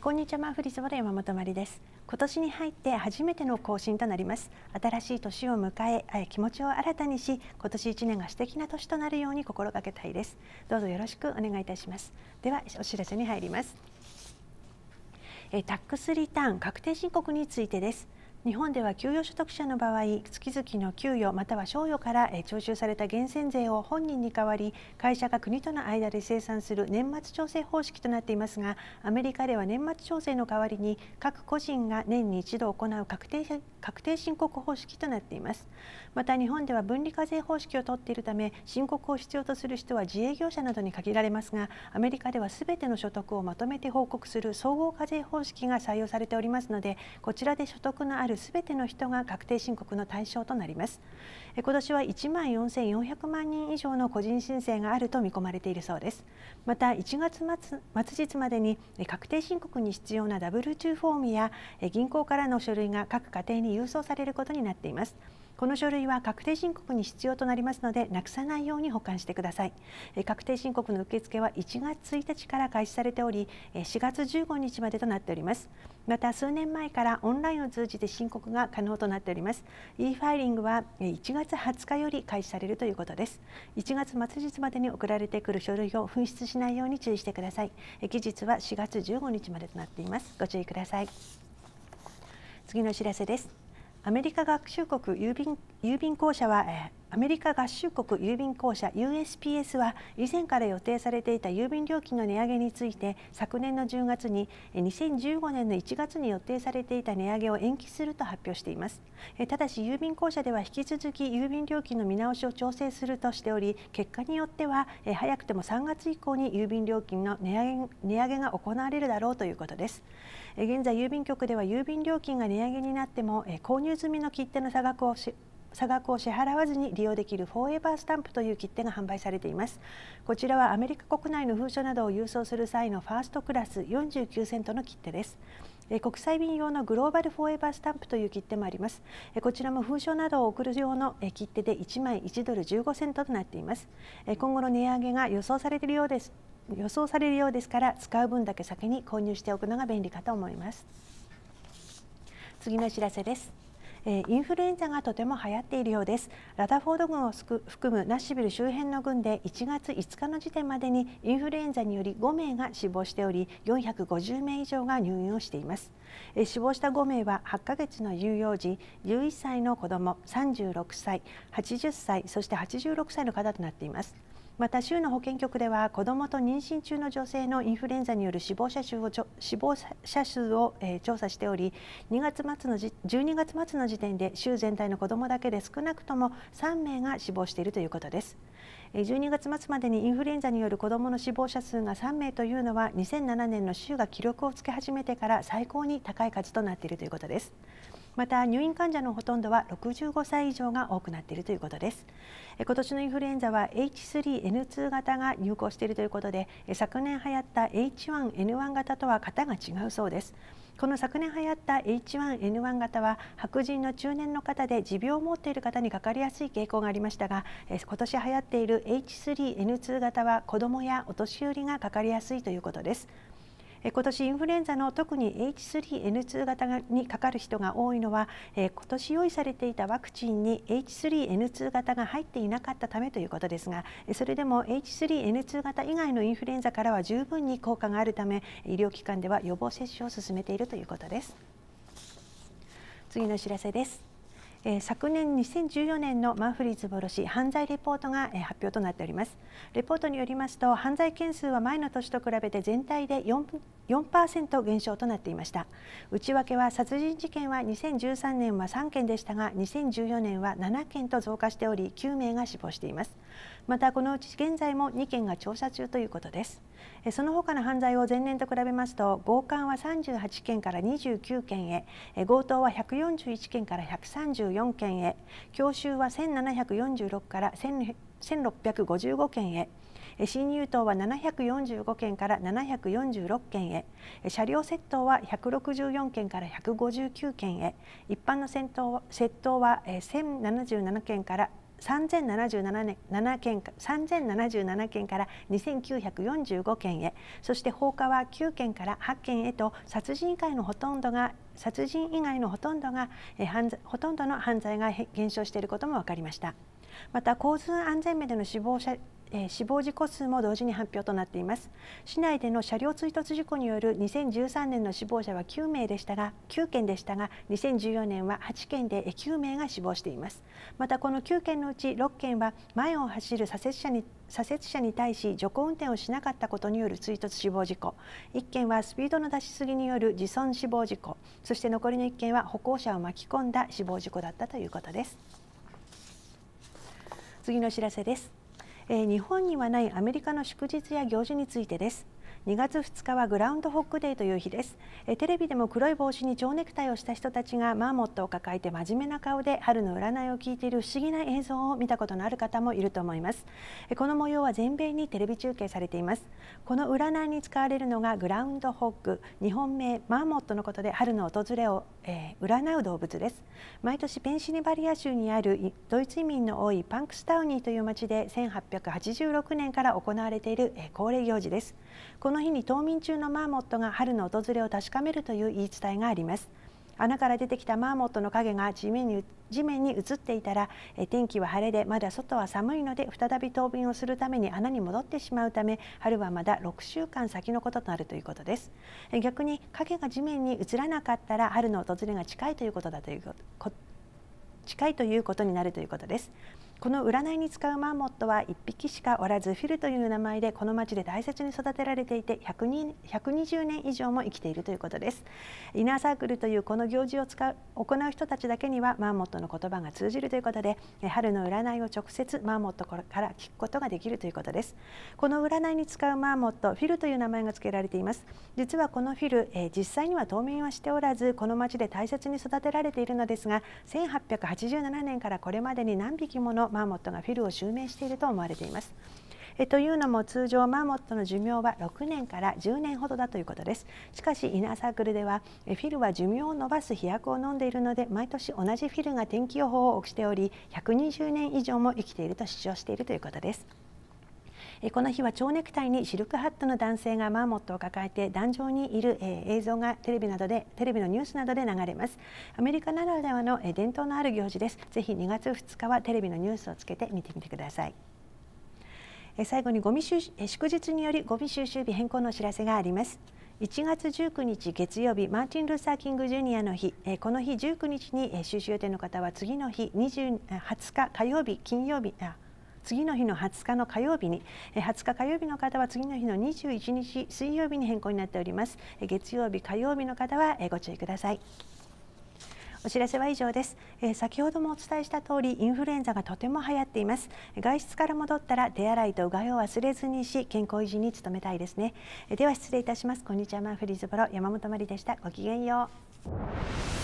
こんにちはフリスボで山本まりです今年に入って初めての更新となります新しい年を迎え気持ちを新たにし今年1年が素敵な年となるように心がけたいですどうぞよろしくお願いいたしますではお知らせに入りますタックスリターン確定申告についてです日本では給与所得者の場合月々の給与または賞与から徴収された源泉税を本人に代わり会社が国との間で生産する年末調整方式となっていますがアメリカでは年末調整の代わりに各個人が年に一度行う確定確定申告方式となっていますまた日本では分離課税方式をとっているため申告を必要とする人は自営業者などに限られますがアメリカではすべての所得をまとめて報告する総合課税方式が採用されておりますのでこちらで所得のあるるすべての人が確定申告の対象となります今年は1万4400万人以上の個人申請があると見込まれているそうですまた1月末末日までに確定申告に必要な W2 フォームや銀行からの書類が各家庭に郵送されることになっていますこの書類は確定申告に必要となりますのでなくさないように保管してください確定申告の受付は1月1日から開始されており4月15日までとなっておりますまた数年前からオンラインを通じて申告が可能となっております e ファイリングは1月20日より開始されるということです1月末日までに送られてくる書類を紛失しないように注意してください期日は4月15日までとなっていますご注意ください次のお知らせですアメリカ学習国郵便公社は、えアメリカ合衆国郵便公社 USPS は以前から予定されていた郵便料金の値上げについて昨年の10月に2015年の1月に予定されていた値上げを延期すると発表していますただし郵便公社では引き続き郵便料金の見直しを調整するとしており結果によっては早くても3月以降に郵便料金の値上げ値上げが行われるだろうということです現在郵便局では郵便料金が値上げになっても購入済みの切手の差額を差額を支払わずに利用できるフォーエバースタンプという切手が販売されていますこちらはアメリカ国内の封書などを郵送する際のファーストクラス49セントの切手です国際便用のグローバルフォーエバースタンプという切手もありますこちらも封書などを送る用の切手で1枚1ドル15セントとなっています今後の値上げが予想されているようです予想されるようですから使う分だけ先に購入しておくのが便利かと思います次の知らせですインフルエンザがとても流行っているようですラダフォード郡を含むナッシュビル周辺の郡で1月5日の時点までにインフルエンザにより5名が死亡しており450名以上が入院をしています死亡した5名は8ヶ月の有用児11歳の子ども36歳80歳そして86歳の方となっていますまた州の保健局では子どもと妊娠中の女性のインフルエンザによる死亡者数を死亡者数を、えー、調査しており2月末の12月末の時点で州全体の子どもだけで少なくとも3名が死亡しているということです。12月末までにインフルエンザによる子どもの死亡者数が3名というのは2007年の州が記録をつけ始めてから最高に高い数となっているということです。また入院患者のほとんどは65歳以上が多くなっているということです今年のインフルエンザは H3N2 型が流行しているということで昨年流行った H1N1 型とは型が違うそうですこの昨年流行った H1N1 型は白人の中年の方で持病を持っている方にかかりやすい傾向がありましたが今年流行っている H3N2 型は子どもやお年寄りがかかりやすいということです。今年インフルエンザの特に H3N2 型にかかる人が多いのは今年用意されていたワクチンに H3N2 型が入っていなかったためということですがそれでも H3N2 型以外のインフルエンザからは十分に効果があるため医療機関では予防接種を進めているということです次のお知らせです昨年2014年のマンフリーズ殺し犯罪レポートが、発表となっておりますレポートによりますと犯罪件数は前の年と比べて全体で4%減少となっていました内訳は殺人事件は2013年は3件でしたが2014年は7件と増加しており9名が死亡していますまたこのうち現在も2件が調査中ということですその他の犯罪を前年と比べますと強姦は38件から29件へ強盗は141件から134件へ強襲は1746から1655件へ新入党は745件から746件へ車両窃盗は164件から159件へ一般の窃盗窃盗は1077件から3077件 ,3077 件から2945件へそして放火は9件から8件へと殺人以外のほとんどが殺人以外のほとんどがほとんどの犯罪が減少していることも分かりました。また交通安全面での死亡者えー、死亡事故数も同時に発表となっています市内での車両追突事故による2013年の死亡者は9名でしたが9件でしたが2014年は8件で9名が死亡していますまたこの9件のうち6件は前を走る左折車に左折車に対し徐行運転をしなかったことによる追突死亡事故1件はスピードの出しすぎによる自損死亡事故そして残りの1件は歩行者を巻き込んだ死亡事故だったということです次のお知らせですえ日本にはないアメリカの祝日や行事についてです。2月2日はグラウンドホックデーという日ですえテレビでも黒い帽子に蝶ネクタイをした人たちがマーモットを抱えて真面目な顔で春の占いを聞いている不思議な映像を見たことのある方もいると思いますえこの模様は全米にテレビ中継されていますこの占いに使われるのがグラウンドホック日本名マーモットのことで春の訪れを、えー、占う動物です毎年ペンシルバリア州にあるドイツ移民の多いパンクスタウニーという町で1886年から行われている、え恒例行事ですこの日に冬眠中のマーモットが春の訪れを確かめるという言い伝えがあります穴から出てきたマーモットの影が地面に地面に映っていたら天気は晴れでまだ外は寒いので再び冬眠をするために穴に戻ってしまうため春はまだ6週間先のこととなるということです逆に影が地面に映らなかったら春の訪れが近いということだということ近いということになるということですこの占いに使うマーモットは1匹しかおらずフィルという名前でこの町で大切に育てられていて120年以上も生きているということですイナーサークルというこの行事を使う行う人たちだけにはマーモットの言葉が通じるということで春の占いを直接マーモットから聞くことができるということですこの占いに使うマーモットフィルという名前が付けられています実はこのフィル、え実際には冬眠はしておらずこの町で大切に育てられているのですが1887年からこれまでに何匹ものマーモットがフィルを襲名していると思われています。えというのも通常マーモットの寿命は6年から10年ほどだということですしかしイナーサークルではえフィルは寿命を延ばす飛躍を飲んでいるので毎年同じフィルが天気予報をしており120年以上も生きていると主張しているということです。えこの日は蝶ネクタイにシルクハットの男性がマーモットを抱えて壇上にいる、え映像がテレビなどでテレビのニュースなどで流れますアメリカならではの、え伝統のある行事ですぜひ2月2日はテレビのニュースをつけて見てみてください最後にゴミ収祝日によりゴミ収集日変更のお知らせがあります1月19日月曜日マーティン・ルーサー・キング・ジュニアの日この日19日に収集予定の方は次の日20 20日火曜日金曜日あ次の日の20日の火曜日に20日火曜日の方は次の日の21日水曜日に変更になっております月曜日火曜日の方はご注意くださいお知らせは以上です、え先ほどもお伝えした通りインフルエンザがとても流行っています外出から戻ったら手洗いとうがいを忘れずにし健康維持に努めたいですね、えでは失礼いたしますこんにちはマンフリーズボロ山本まりでしたごきげんよう